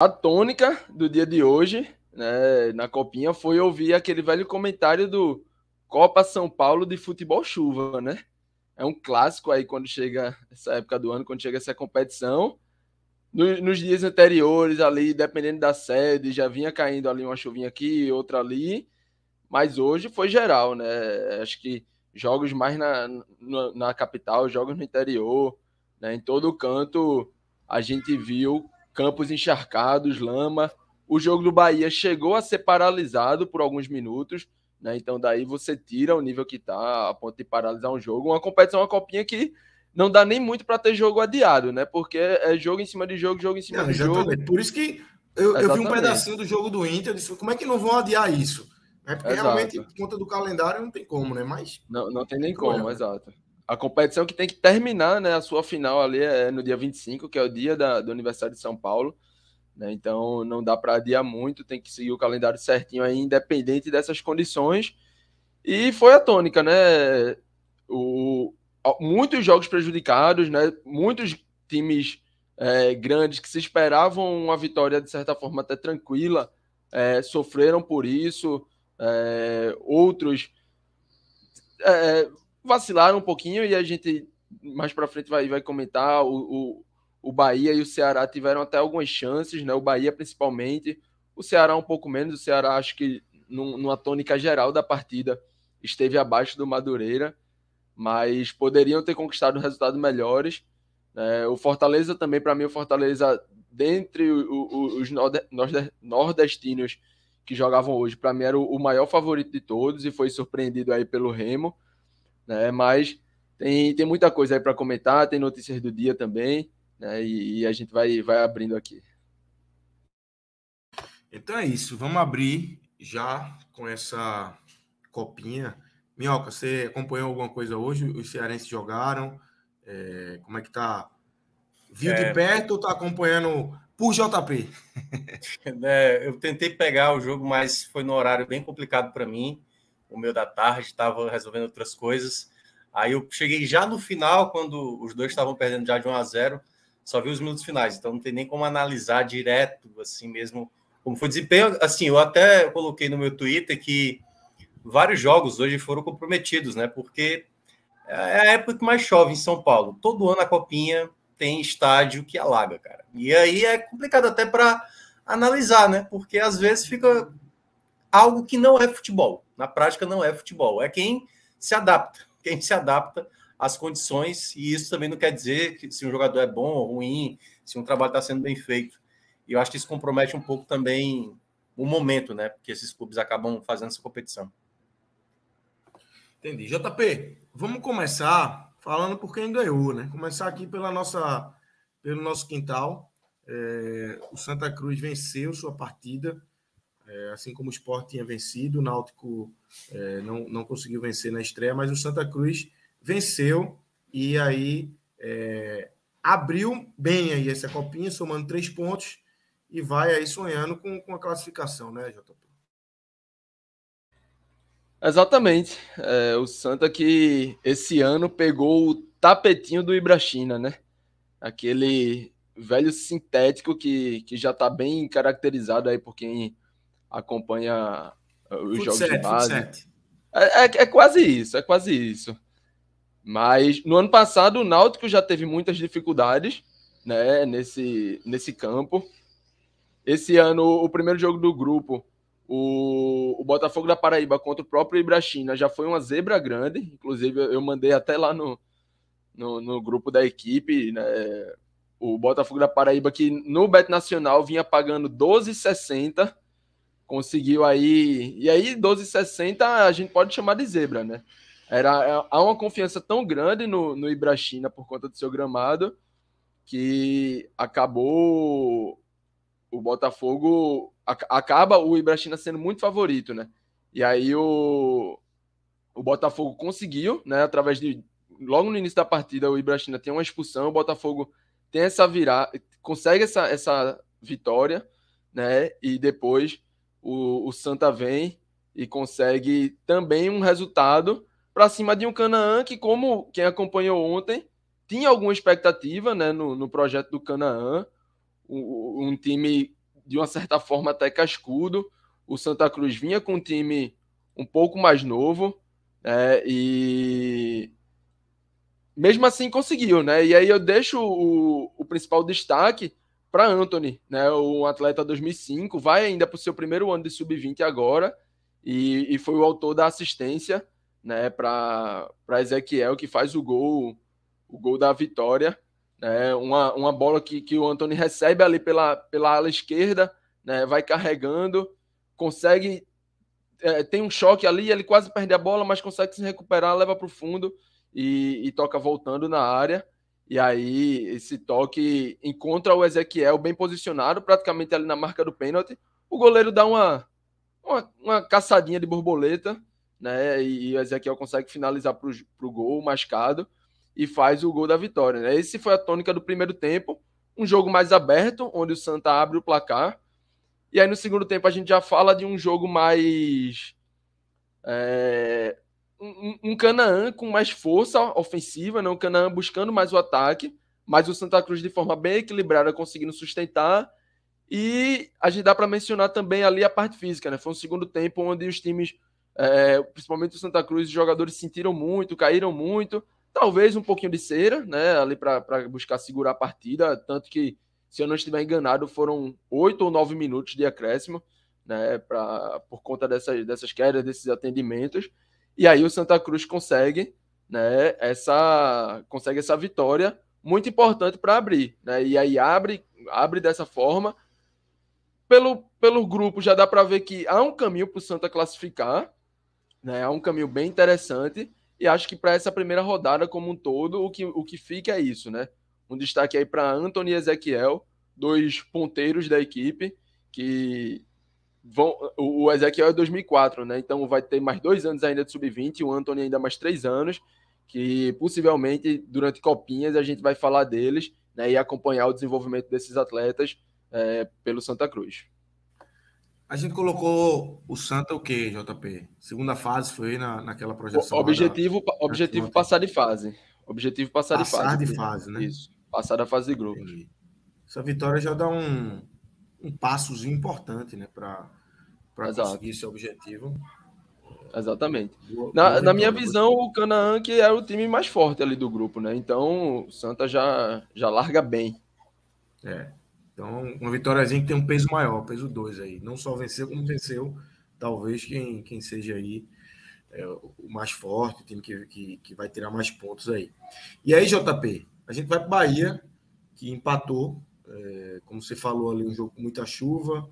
A tônica do dia de hoje, né, na copinha, foi ouvir aquele velho comentário do Copa São Paulo de futebol chuva, né? É um clássico aí quando chega essa época do ano, quando chega essa competição. No, nos dias anteriores, ali, dependendo da sede, já vinha caindo ali uma chuvinha aqui, outra ali. Mas hoje foi geral, né? Acho que jogos mais na, na, na capital, jogos no interior, né? em todo canto, a gente viu campos encharcados, lama. O jogo do Bahia chegou a ser paralisado por alguns minutos, né? Então daí você tira o nível que tá a ponto de paralisar um jogo, uma competição, uma copinha que não dá nem muito para ter jogo adiado, né? Porque é jogo em cima de jogo, jogo em cima não, de jogo. Por isso que eu, eu, vi um pedacinho do jogo do Inter, eu disse, como é que não vão adiar isso? É porque exato. realmente, por conta do calendário, não tem como, né? Mas. Não, não tem nem é. como, exato a competição que tem que terminar, né? A sua final ali é no dia 25, que é o dia da, do aniversário de São Paulo. Né? Então não dá para adiar muito, tem que seguir o calendário certinho aí, independente dessas condições. E foi a tônica, né? O, muitos jogos prejudicados, né? Muitos times é, grandes que se esperavam uma vitória de certa forma até tranquila é, sofreram por isso. É, outros é, vacilaram um pouquinho e a gente mais para frente vai, vai comentar. O, o, o Bahia e o Ceará tiveram até algumas chances, né? O Bahia principalmente, o Ceará um pouco menos. O Ceará acho que num, numa tônica geral da partida esteve abaixo do Madureira, mas poderiam ter conquistado resultados melhores. É, o Fortaleza também, para mim, o Fortaleza, dentre os nordestinos que jogavam hoje, para mim era o maior favorito de todos e foi surpreendido aí pelo Remo né? Mas tem, tem muita coisa aí para comentar, tem notícias do dia também, né? E, e, a gente vai, vai abrindo aqui. Então é isso, vamos abrir já com essa copinha. Minhoca, você acompanhou alguma coisa hoje? Os cearenses jogaram? É, como é que tá? Viu é... de perto ou tá acompanhando por JP? é, eu tentei pegar o jogo, mas foi no horário bem complicado para mim o meu da tarde, estava resolvendo outras coisas. Aí eu cheguei já no final, quando os dois estavam perdendo já de 1 a 0 só vi os minutos finais, então não tem nem como analisar direto, assim mesmo, como foi o desempenho. Assim, eu até coloquei no meu Twitter que vários jogos hoje foram comprometidos, né? Porque é a época que mais chove em São Paulo. Todo ano a Copinha tem estádio que alaga, cara. E aí é complicado até para analisar, né? Porque às vezes fica algo que não é futebol. Na prática, não é futebol. É quem se adapta, quem se adapta às condições, e isso também não quer dizer que se um jogador é bom ou ruim, se um trabalho está sendo bem feito. E eu acho que isso compromete um pouco também o momento, né? Porque esses clubes acabam fazendo essa competição. Entendi. JP, vamos começar falando por quem ganhou, né? Começar aqui pela nossa, pelo nosso quintal. É, o Santa Cruz venceu sua partida é, assim como o Sport tinha vencido, o Náutico é, não, não conseguiu vencer na estreia, mas o Santa Cruz venceu e aí é, abriu bem aí essa copinha, somando três pontos e vai aí sonhando com, com a classificação, né, JP? Exatamente. É, o Santa que esse ano pegou o tapetinho do Ibrachina, né? Aquele velho sintético que, que já está bem caracterizado aí por quem acompanha eh, os jogos set, de base. É, é, é, quase isso, é quase isso. Mas no ano passado o Náutico já teve muitas dificuldades né, nesse, nesse campo. Esse ano, o primeiro jogo do grupo, o, o Botafogo da Paraíba contra o próprio Ibrachina já foi uma zebra grande. Inclusive, eu mandei até lá no, no, no grupo da equipe, né, o Botafogo da Paraíba, que no Bet Nacional vinha pagando 12,60 conseguiu aí. E aí, 12,60 a gente pode chamar de zebra, né? Era, é, há uma confiança tão grande no, no Ibrachina por conta do seu gramado que acabou o Botafogo acaba o Ibrachina sendo muito favorito, né? E aí o, o Botafogo conseguiu, né? Através de logo no início da partida o Ibrachina tem uma expulsão, o Botafogo tem essa virada, consegue essa, essa vitória, né? E depois o, o Santa vem e consegue também um resultado para cima de um Canaã que, como quem acompanhou ontem, tinha alguma expectativa né, no, no projeto do Canaã, um, um time de uma certa forma até cascudo. O Santa Cruz vinha com um time um pouco mais novo né, e mesmo assim conseguiu, né? E aí eu deixo o, o principal destaque para Anthony, né? O atleta 2005 vai ainda para o seu primeiro ano de sub-20 agora e, e, foi o autor da assistência, né? Para para Ezequiel que faz o gol, o gol da vitória, né? Uma, uma bola que, que o Anthony recebe ali pela pela ala esquerda, né? Vai carregando, consegue é, tem um choque ali, ele quase perde a bola, mas consegue se recuperar, leva para o fundo e, e toca voltando na área. E aí, esse toque encontra o Ezequiel bem posicionado, praticamente ali na marca do pênalti. O goleiro dá uma, uma, uma caçadinha de borboleta, né? E, e o Ezequiel consegue finalizar para o gol mascado e faz o gol da vitória. Né? Esse foi a tônica do primeiro tempo. Um jogo mais aberto, onde o Santa abre o placar. E aí, no segundo tempo, a gente já fala de um jogo mais. É, um, um Canaã com mais força ofensiva, né? um Canaã buscando mais o ataque, mas o Santa Cruz de forma bem equilibrada conseguindo sustentar. E a gente dá para mencionar também ali a parte física, né? Foi um segundo tempo onde os times, é, principalmente o Santa Cruz, os jogadores sentiram muito, caíram muito, talvez um pouquinho de cera, né? Ali para buscar segurar a partida, tanto que, se eu não estiver enganado, foram oito ou nove minutos de acréscimo, né? Pra, por conta dessas, dessas quedas, desses atendimentos. E aí o Santa Cruz consegue, né, essa consegue essa vitória muito importante para abrir, né? E aí abre, abre dessa forma. Pelo, pelo grupo já dá para ver que há um caminho para o Santa classificar, né? Há um caminho bem interessante e acho que para essa primeira rodada como um todo, o que, o que fica é isso, né? Um destaque aí para Anthony e Ezequiel, dois ponteiros da equipe que vão, o, Ezequiel é 2004, né? Então vai ter mais dois anos ainda de sub-20, o Anthony ainda mais três anos, que possivelmente durante copinhas a gente vai falar deles né, e acompanhar o desenvolvimento desses atletas é, pelo Santa Cruz. A gente colocou o Santa o quê, JP? Segunda fase foi na, naquela projeção. O objetivo, da... objetivo passar de fase. Objetivo passar, passar de fase. Passar de fase, né? Isso. Passar da fase de grupo. Essa vitória já dá um, um passozinho importante, né, para para conseguir esse objetivo. Exatamente. Boa, na, boa na minha visão, o Canaã que era é o time mais forte ali do grupo, né? Então, o Santa já, já larga bem. É. Então, uma vitóriazinha que tem um peso maior, peso 2 aí. Não só venceu, como venceu, talvez, quem, quem seja aí é, o mais forte, o time que, que, que vai tirar mais pontos aí. E aí, JP, a gente vai para Bahia, que empatou, é, como você falou ali, um jogo com muita chuva,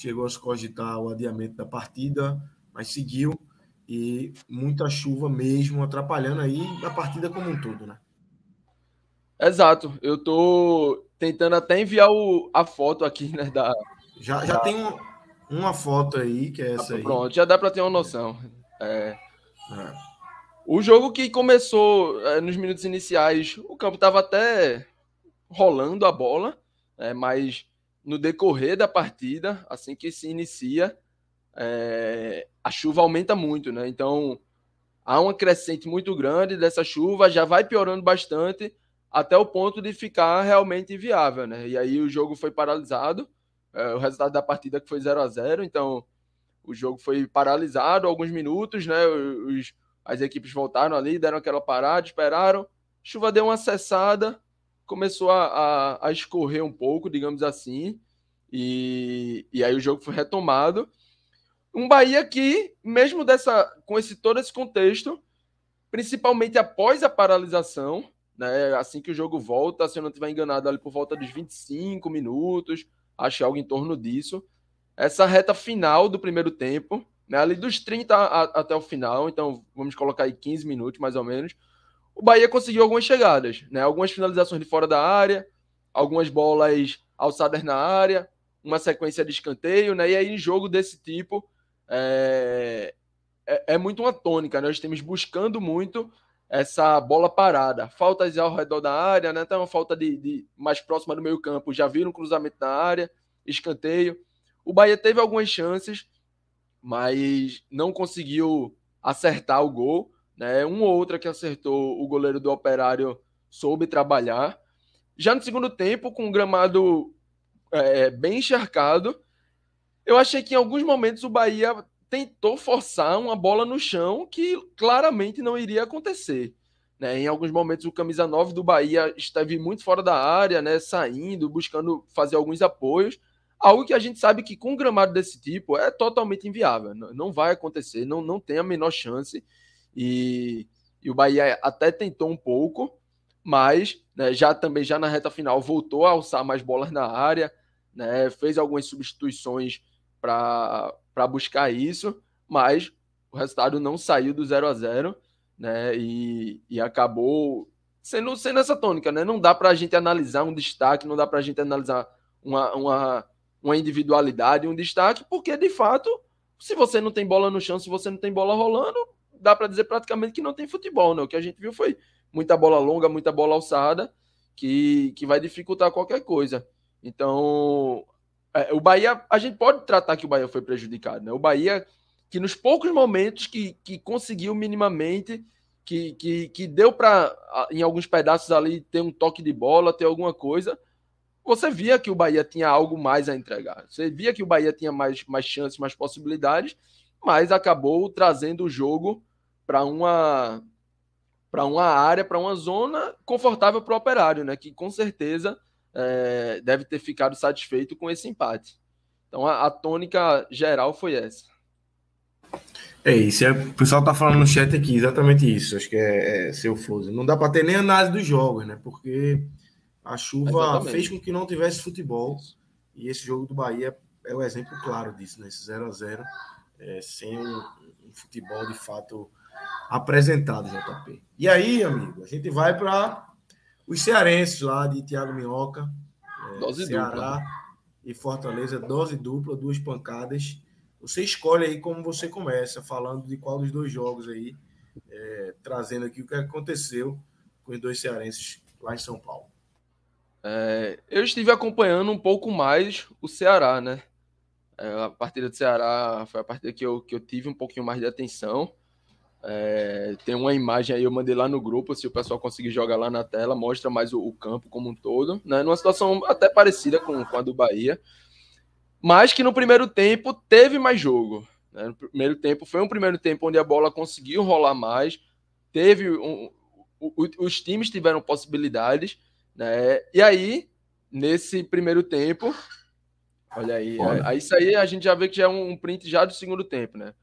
chegou a se cogitar o adiamento da partida, mas seguiu e muita chuva mesmo atrapalhando aí a partida como um todo, né? Exato. Eu tô tentando até enviar o, a foto aqui, né? Da, já já da... tem um, uma foto aí, que é ah, essa aí. Pronto, já dá para ter uma noção. É... É. O jogo que começou é, nos minutos iniciais, o campo estava até rolando a bola, né, mas no decorrer da partida, assim que se inicia, é, a chuva aumenta muito, né? Então há uma crescente muito grande dessa chuva, já vai piorando bastante até o ponto de ficar realmente inviável, né? E aí o jogo foi paralisado, é, o resultado da partida que foi 0 a 0 então o jogo foi paralisado alguns minutos, né? Os, as equipes voltaram ali, deram aquela parada, esperaram, a chuva deu uma cessada começou a, a, a escorrer um pouco, digamos assim, e, e aí o jogo foi retomado. Um Bahia que, mesmo dessa, com esse todo esse contexto, principalmente após a paralisação, né, assim que o jogo volta, se eu não estiver enganado, ali por volta dos 25 minutos, acho algo em torno disso. Essa reta final do primeiro tempo, né, ali dos 30 a, até o final, então vamos colocar aí 15 minutos mais ou menos o Bahia conseguiu algumas chegadas, né? Algumas finalizações de fora da área, algumas bolas alçadas na área, uma sequência de escanteio, né? E aí, em jogo desse tipo, é, é, é muito uma tônica, né? Os times buscando muito essa bola parada. Faltas ao redor da área, né? Até uma falta de, de mais próxima do meio campo. Já viram um cruzamento na área, escanteio. O Bahia teve algumas chances, mas não conseguiu acertar o gol. Né? Uma ou outra que acertou, o goleiro do Operário soube trabalhar. Já no segundo tempo, com o gramado é, é, bem encharcado, eu achei que em alguns momentos o Bahia tentou forçar uma bola no chão que claramente não iria acontecer. Né? Em alguns momentos, o camisa 9 do Bahia esteve muito fora da área, né? saindo, buscando fazer alguns apoios. Algo que a gente sabe que com um gramado desse tipo é totalmente inviável. Não vai acontecer, não, não tem a menor chance. E, e o Bahia até tentou um pouco, mas né, já também já na reta final voltou a alçar mais bolas na área, né, fez algumas substituições para buscar isso, mas o resultado não saiu do 0 a 0 né, e, e acabou sendo, sendo essa tônica. Né? Não dá para a gente analisar um destaque, não dá para a gente analisar uma, uma, uma individualidade, um destaque, porque de fato, se você não tem bola no chão, se você não tem bola rolando, dá para dizer praticamente que não tem futebol, né? O que a gente viu foi muita bola longa, muita bola alçada, que, que vai dificultar qualquer coisa. Então, é, o Bahia, a gente pode tratar que o Bahia foi prejudicado, né? O Bahia, que nos poucos momentos que, que conseguiu minimamente, que, que, que deu para, em alguns pedaços ali, ter um toque de bola, ter alguma coisa, você via que o Bahia tinha algo mais a entregar. Você via que o Bahia tinha mais, mais chances, mais possibilidades, mas acabou trazendo o jogo para uma para uma área, para uma zona confortável para o operário, né? Que com certeza é, deve ter ficado satisfeito com esse empate. Então a, a tônica geral foi essa. É isso, é, o pessoal tá falando no chat aqui exatamente isso. Acho que é, é seu Fluzo. Não dá para ter nem análise dos jogos, né? Porque a chuva exatamente. fez com que não tivesse futebol. E esse jogo do Bahia é o exemplo claro disso, né? Esse 0 a 0 é, sem um, um futebol de fato apresentado, JP. E aí, amigo, a gente vai para os cearenses lá de Tiago Minhoca, é, dose Ceará dupla. Né? e Fortaleza, dose dupla, duas pancadas. Você escolhe aí como você começa, falando de qual dos dois jogos aí, é, trazendo aqui o que aconteceu com os dois cearenses lá em São Paulo. É, eu estive acompanhando um pouco mais o Ceará, né? É, a partida do Ceará foi a partida que eu, que eu tive um pouquinho mais de atenção. É, tem uma imagem aí, eu mandei lá no grupo, se o pessoal conseguir jogar lá na tela, mostra mais o, o campo como um todo, né? Numa situação até parecida com, com, a do Bahia, mas que no primeiro tempo teve mais jogo. Né? No primeiro tempo foi um primeiro tempo onde a bola conseguiu rolar mais, teve um, os times tiveram possibilidades, né? E aí, nesse primeiro tempo, olha aí, aí, isso aí a gente já vê que já é um print já do segundo tempo, né?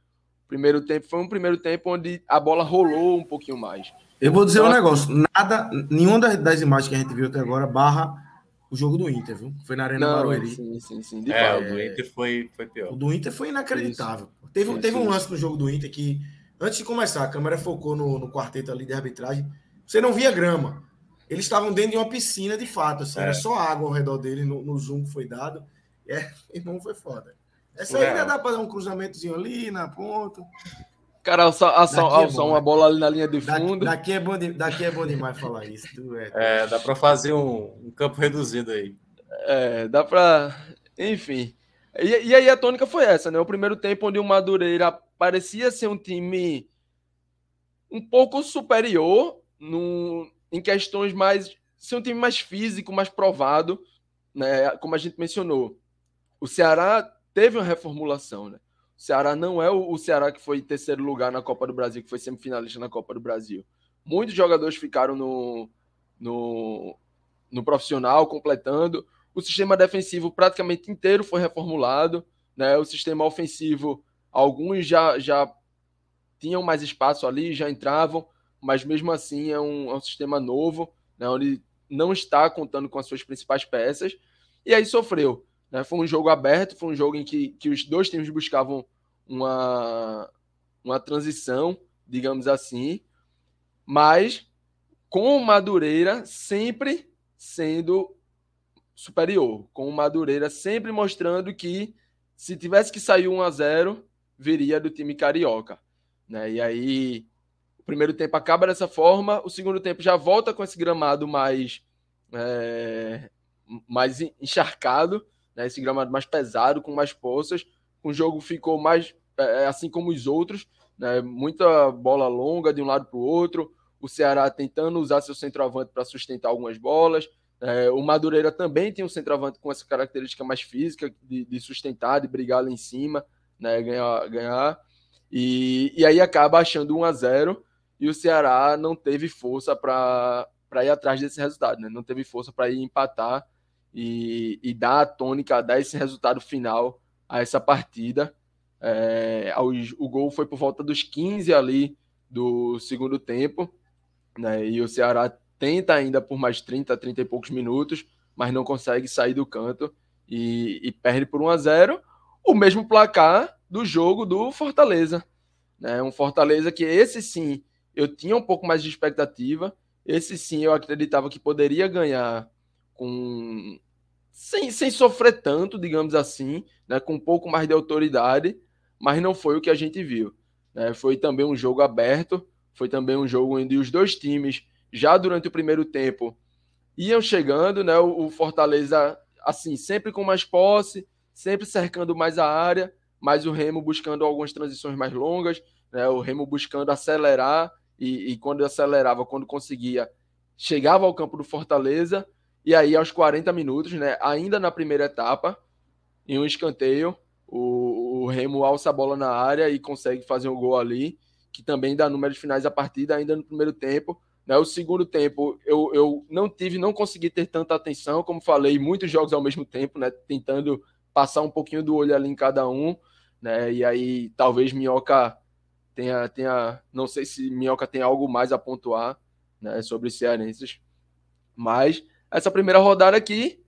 Primeiro tempo foi um primeiro tempo onde a bola rolou um pouquinho mais. Eu vou dizer um negócio, nada, nenhuma das, das, imagens que a gente viu até agora barra o jogo do Inter, viu? Foi na Arena Barueri. Sim, sim, sim. De é, o do Inter foi, foi pior. O do Inter foi inacreditável. Isso. Teve, sim, teve sim. um lance no jogo do Inter que, antes de começar, a câmera focou no, no quarteto ali de arbitragem. Você não via grama. Eles estavam dentro de uma piscina, de fato. Assim, é. Era só água ao redor dele no, no zoom que foi dado. É, irmão, foi foda. Essa aí ainda dá para dar um cruzamentozinho ali na ponta. Cara, só alçar, só é uma né? bola ali na linha de fundo. Daqui, daqui, é, bom de, daqui é bom demais falar isso. É, é, dá para fazer um, um, campo reduzido aí. É, dá para. Enfim. E, e, aí a tônica foi essa, né? O primeiro tempo onde o Madureira parecia ser um time um pouco superior no em questões mais. ser um time mais físico, mais provado, né? Como a gente mencionou. O Ceará teve uma reformulação, né? O Ceará não é o, Ceará que foi em terceiro lugar na Copa do Brasil, que foi semifinalista na Copa do Brasil. Muitos jogadores ficaram no, no, no profissional, completando. O sistema defensivo praticamente inteiro foi reformulado. Né? O sistema ofensivo, alguns já, já tinham mais espaço ali, já entravam, mas mesmo assim é um, é um sistema novo, né? onde não está contando com as suas principais peças. E aí sofreu. Né? Foi um jogo aberto, foi um jogo em que, que os dois times buscavam uma, uma transição, digamos assim, mas com o Madureira sempre sendo superior, com o Madureira sempre mostrando que se tivesse que sair 1 a 0 viria do time carioca. Né? E aí o primeiro tempo acaba dessa forma, o segundo tempo já volta com esse gramado mais, é, mais encharcado, né? Esse gramado mais pesado, com mais poças, o jogo ficou mais é, é, assim como os outros, né? Muita bola longa de um lado para o outro, o Ceará tentando usar seu centroavante para sustentar algumas bolas. É, o Madureira também tem um centroavante com essa característica mais física de, de sustentar, de brigar lá em cima, né? Ganhar, ganhar. E, e aí acaba achando 1 a 0 e o Ceará não teve força para ir atrás desse resultado, né? Não teve força para ir empatar e, e dar a tônica, dar esse resultado final a essa partida. É, aos, o gol foi por volta dos 15 ali do segundo tempo, né, e o Ceará tenta ainda por mais 30, 30 e poucos minutos, mas não consegue sair do canto e, e perde por 1 a 0 o mesmo placar do jogo do Fortaleza. Né, um Fortaleza que esse sim eu tinha um pouco mais de expectativa, esse sim eu acreditava que poderia ganhar com sem, sem sofrer tanto, digamos assim, né, com um pouco mais de autoridade, mas não foi o que a gente viu. Né? Foi também um jogo aberto, foi também um jogo onde os dois times, já durante o primeiro tempo, iam chegando, né? o, o Fortaleza, assim, sempre com mais posse, sempre cercando mais a área, mas o Remo buscando algumas transições mais longas, né? o Remo buscando acelerar, e, e quando acelerava, quando conseguia, chegava ao campo do Fortaleza, e aí, aos 40 minutos, né, ainda na primeira etapa, em um escanteio, o, o Remo alça a bola na área e consegue fazer um gol ali, que também dá números finais da partida, ainda no primeiro tempo. Né? O segundo tempo, eu, eu não tive, não consegui ter tanta atenção, como falei, muitos jogos ao mesmo tempo, né, tentando passar um pouquinho do olho ali em cada um, né? E aí talvez Minhoca tenha, tenha não sei se Minhoca tem algo mais a pontuar, né, sobre os cearenses, mas essa primeira rodada aqui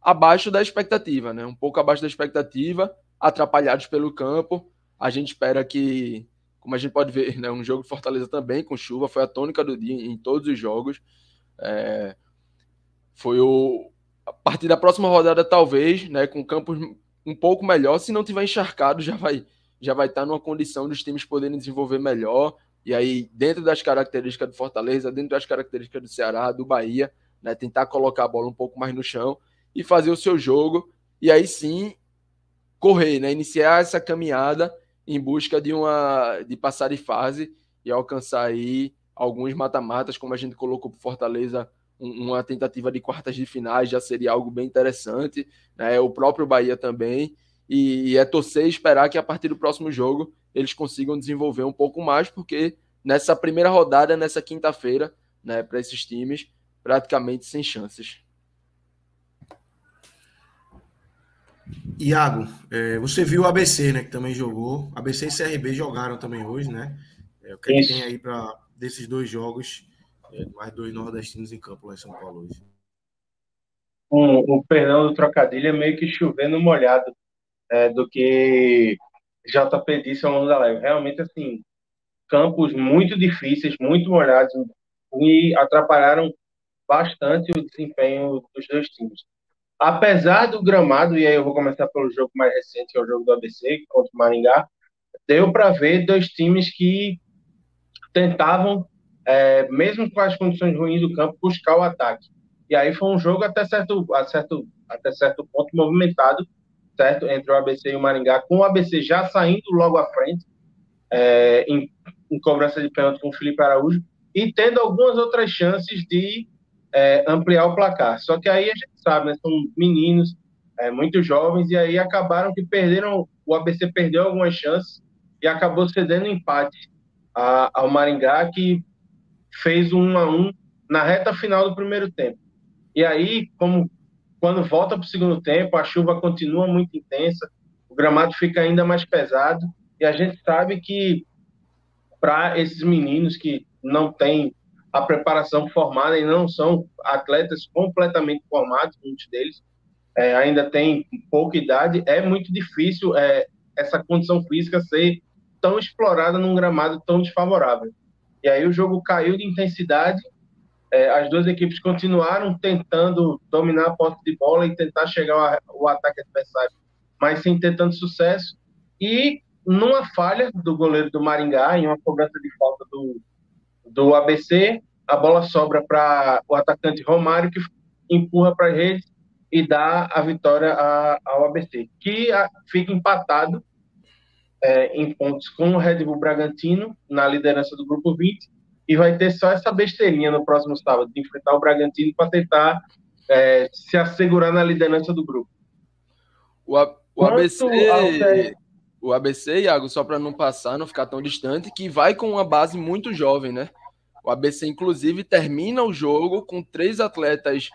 abaixo da expectativa, né? Um pouco abaixo da expectativa, atrapalhados pelo campo. A gente espera que, como a gente pode ver, né, um jogo de Fortaleza também com chuva foi a tônica do dia em todos os jogos. É, foi o a partir da próxima rodada talvez, né, com campos um pouco melhor, se não tiver encharcado, já vai já vai estar numa condição dos times poderem desenvolver melhor. E aí, dentro das características do Fortaleza, dentro das características do Ceará, do Bahia, né? Tentar colocar a bola um pouco mais no chão e fazer o seu jogo e aí sim correr, né? Iniciar essa caminhada em busca de uma de passar de fase e alcançar aí alguns mata-matas, como a gente colocou para Fortaleza, uma tentativa de quartas de finais já seria algo bem interessante, né? O próprio Bahia também. E, e é torcer e esperar que a partir do próximo jogo eles consigam desenvolver um pouco mais, porque nessa primeira rodada, nessa quinta-feira, né, para esses times, praticamente sem chances. Iago, é, você viu o ABC, né? Que também jogou. ABC e CRB jogaram também hoje, né? É, o que, é tem aí para desses dois jogos, é, mais dois nordestinos em campo lá em São Paulo hoje? Um, o perdão do trocadilho é meio que chovendo molhado é, do que JP disse ao longo da live. Realmente, assim, campos muito difíceis, muito molhados, e atrapalharam bastante o desempenho dos dois times. Apesar do gramado, e aí eu vou começar pelo jogo mais recente, que é o jogo do ABC contra o Maringá, deu para ver dois times que tentavam, é, mesmo com as condições ruins do campo, buscar o ataque. E aí foi um jogo até certo, a certo, até certo ponto movimentado, certo? Entre o ABC e o Maringá, com o ABC já saindo logo à frente, é, em, em, cobrança de pênalti com o Felipe Araújo, e tendo algumas outras chances de é, ampliar o placar. Só que aí a gente sabe, né, são meninos, é, muito jovens, e aí acabaram que perderam, o ABC perdeu algumas chances e acabou cedendo empate a, ao Maringá, que fez um 1 a 1 na reta final do primeiro tempo. E aí, como quando volta para o segundo tempo, a chuva continua muito intensa, o gramado fica ainda mais pesado, e a gente sabe que para esses meninos que não têm a preparação formada e não são atletas completamente formados, muitos deles é, ainda têm pouca idade. É muito difícil é, essa condição física ser tão explorada num gramado tão desfavorável. E aí o jogo caiu de intensidade, é, as duas equipes continuaram tentando dominar a posse de bola e tentar chegar ao, ao ataque adversário, mas sem ter tanto sucesso. E numa falha do goleiro do Maringá, em uma cobrança de falta do do ABC, a bola sobra para o atacante Romário, que empurra para as redes e dá a vitória a, ao ABC, que a, fica empatado é, em pontos com o Red Bull Bragantino, na liderança do grupo 20, e vai ter só essa besteirinha no próximo sábado, de enfrentar o Bragantino para tentar é, se assegurar na liderança do grupo. O, a, o ABC. Ao o ABC, Iago, só para não passar, não ficar tão distante, que vai com uma base muito jovem, né? O ABC, inclusive, termina o jogo com três atletas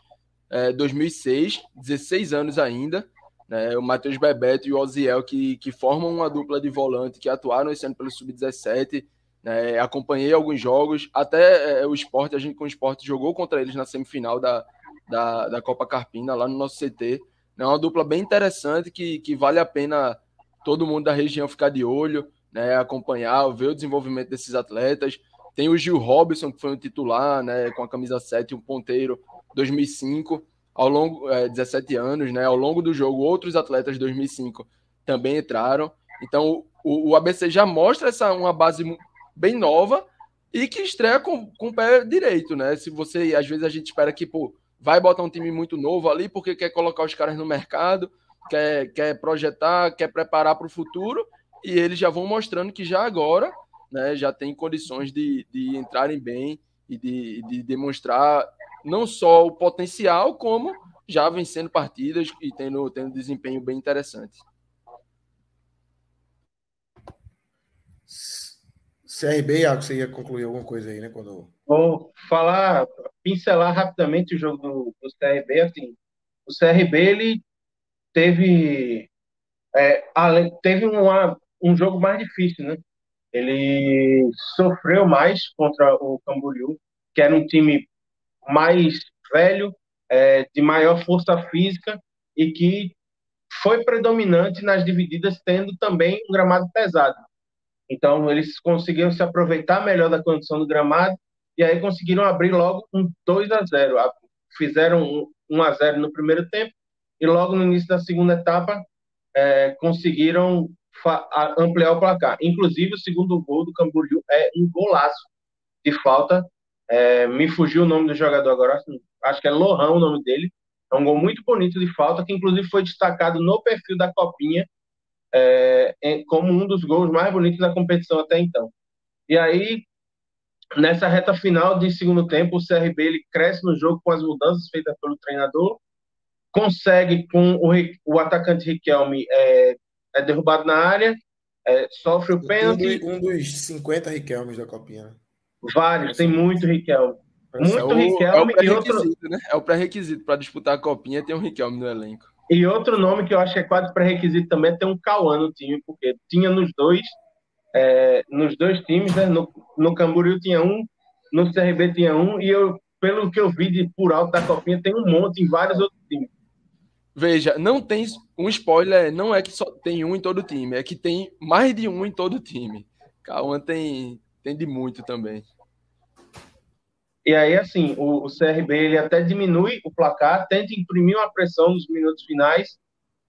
é, 2006, 16 anos ainda, né? o Matheus Bebeto e o Oziel, que, que formam uma dupla de volante, que atuaram esse ano pelo Sub-17, né? acompanhei alguns jogos, até é, o esporte, a gente com o esporte jogou contra eles na semifinal da, da, da Copa Carpina, lá no nosso CT, é né? uma dupla bem interessante que, que vale a pena todo mundo da região ficar de olho, né, acompanhar, ver o desenvolvimento desses atletas. Tem o Gil Robson, que foi um titular, né, com a camisa 7, um ponteiro 2005, ao longo é, 17 anos, né, ao longo do jogo outros atletas 2005 também entraram. Então, o, o ABC já mostra essa uma base bem nova e que estreia com, com o pé direito, né? Se você, às vezes a gente espera que, pô, vai botar um time muito novo ali porque quer colocar os caras no mercado, quer, quer projetar, quer preparar para o futuro, e eles já vão mostrando que já agora né, já tem condições de, de entrarem bem e de, de demonstrar não só o potencial, como já vencendo partidas e tendo, tendo desempenho bem interessante. CRB, Iago, você ia concluir alguma coisa aí, né? Quando... Vou falar, pincelar rapidamente o jogo do, do CRB. Assim, o CRB ele teve, é, além, teve uma, um jogo mais difícil, né? Ele sofreu mais contra o Camboriú, que era um time mais velho, é, de maior força física e que foi predominante nas divididas, tendo também um gramado pesado. Então, eles conseguiram se aproveitar melhor da condição do gramado e aí conseguiram abrir logo um 2 a 0. Fizeram um 1 a 0 no primeiro tempo e logo no início da segunda etapa é, conseguiram ampliar o placar. Inclusive, o segundo gol do Camboriú é um golaço de falta. É, me fugiu o nome do jogador agora, acho que é Lohan o nome dele. É um gol muito bonito de falta, que inclusive foi destacado no perfil da Copinha é, como um dos gols mais bonitos da competição até então. E aí, nessa reta final de segundo tempo, o CRB ele cresce no jogo com as mudanças feitas pelo treinador consegue com o, o atacante Riquelme é, é derrubado na área, é, sofre o pênalti. Um dos 50 Riquelmes da Copinha. Né? Vários, é, tem muito Riquelme. É, é muito é o, Riquelme é o e outro. Né? É o pré-requisito para disputar a Copinha tem um Riquelme no elenco. E outro nome que eu acho que é quase pré-requisito também é ter um Cauã no time, porque tinha nos dois, é, nos dois times, né? No, no Camboriú tinha um, no CRB tinha um, e eu, pelo que eu vi de por alto da Copinha, tem um monte em vários outros times. Veja, não tem um spoiler, não é que só tem um em todo time, é que tem mais de um em todo time. Cauã tem, tem de muito também. E aí, assim, o, o CRB ele até diminui o placar, tenta imprimir uma pressão nos minutos finais,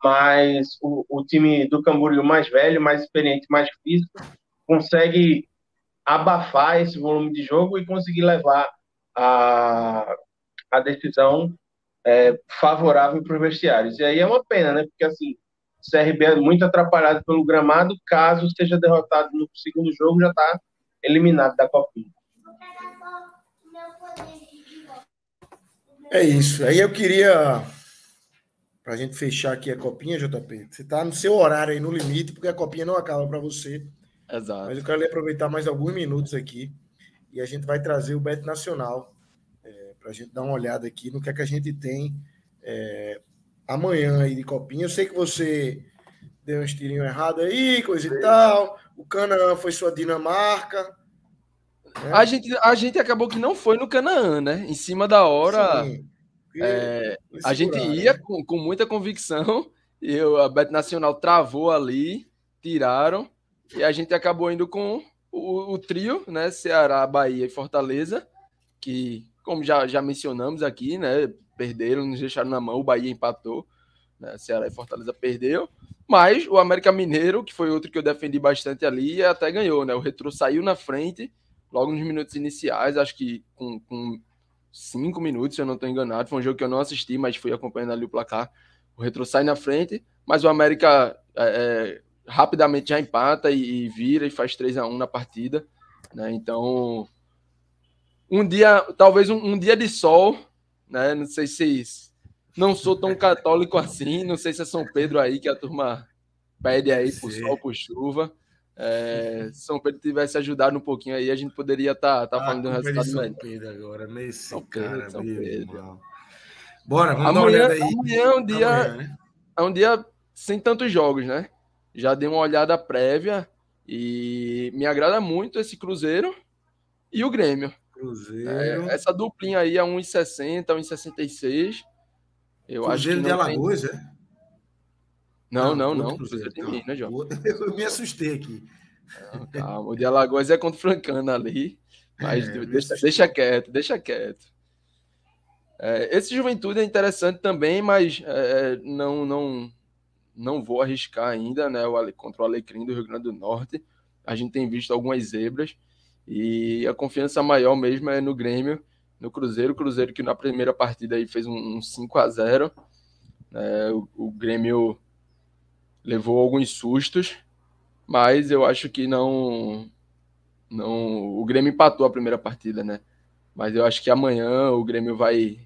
mas o, o time do Camboriú mais velho, mais experiente, mais físico, consegue abafar esse volume de jogo e conseguir levar a, a decisão é, favorável para os vestiários. E aí é uma pena, né? Porque assim, o CRB é muito atrapalhado pelo gramado, caso seja derrotado no segundo jogo, já está eliminado da Copinha. É isso. Aí eu queria, para a gente fechar aqui a copinha, JP, você está no seu horário aí, no limite, porque a copinha não acaba para você. Exato. Mas eu quero aproveitar mais alguns minutos aqui e a gente vai trazer o Bet Nacional para a gente dar uma olhada aqui no que é que a gente tem é, amanhã aí de copinha. Eu sei que você deu um estirinho errado aí, coisa e tal. O Canaã foi sua Dinamarca. Né? A, gente, a gente acabou que não foi no Canaã, né? Em cima da hora. Sim, é, a gente ia né? com, com muita convicção. E eu, a Bet Nacional travou ali, tiraram. E a gente acabou indo com o, o, trio, né? Ceará, Bahia e Fortaleza, que como já, já mencionamos aqui, né? Perderam, nos deixaram na mão, o Bahia empatou, né? Ceará e Fortaleza perdeu. Mas o América Mineiro, que foi outro que eu defendi bastante ali, até ganhou, né? O Retro saiu na frente, logo nos minutos iniciais, acho que com, com cinco minutos, se eu não estou enganado. Foi um jogo que eu não assisti, mas fui acompanhando ali o placar. O Retro sai na frente, mas o América é, é, rapidamente já empata e, e, vira e faz 3 a 1 na partida. Né? Então, um dia, talvez um, um, dia de sol, né? Não sei se não sou tão católico assim, não sei se é São Pedro aí que a turma pede aí por sol, por chuva. É, São Pedro tivesse ajudado um pouquinho aí, a gente poderia estar tá, tá ah, falando de um resultado São melhor. Pedro agora, nesse né? São Pedro, cara, São Pedro. Bora, vamos amanhã, dar uma olhada aí. Amanhã é um dia, amanhã, né? é um dia sem tantos jogos, né? Já dei uma olhada prévia e me agrada muito esse Cruzeiro e o Grêmio. É, Cruzeiro. É, essa duplinha aí é 1,60, 1,66. Eu Cruzeiro acho que não de Alagoas, tem... é? Não, não, não. não. Cruzeiro de então. João. Eu me assustei aqui. Não, calma, o de Alagoas é contra o Francana ali. Mas é, deixa, deixa, quieto, deixa quieto. É, esse Juventude é interessante também, mas é, não, não, não vou arriscar ainda, né? O, contra o Alecrim do Rio Grande do Norte. A gente tem visto algumas zebras. E a confiança maior mesmo é no Grêmio, no Cruzeiro. O Cruzeiro que na primeira partida aí fez um, um 5 a 0 né? o, o Grêmio levou alguns sustos, mas eu acho que não. não O Grêmio empatou a primeira partida, né? Mas eu acho que amanhã o Grêmio vai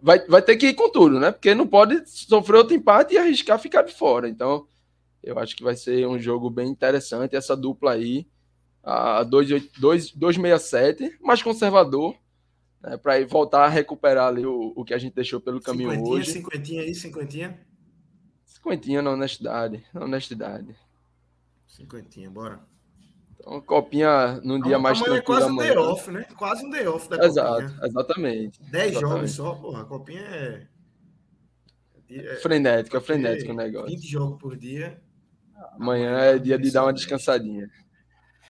vai, vai ter que ir com tudo, né? Porque não pode sofrer outro empate e arriscar ficar de fora. Então, eu acho que vai ser um jogo bem interessante. Essa dupla aí a 2,67, mais conservador, né, para voltar a recuperar ali o, o que a gente deixou pelo caminho cinquentinha, hoje. Cinquentinha aí, cinquentinha? Cinquentinha na honestidade, na honestidade. Cinquentinha, bora. Então, copinha num dia mais é tranquilo. É quase um day off, né? Quase um day off da Exato, copinha. Exatamente. 10 jogos só, porra. A copinha é... frenética, é frenética é o negócio. 20 jogos por dia. Amanhã, amanhã é dia de dar uma descansadinha.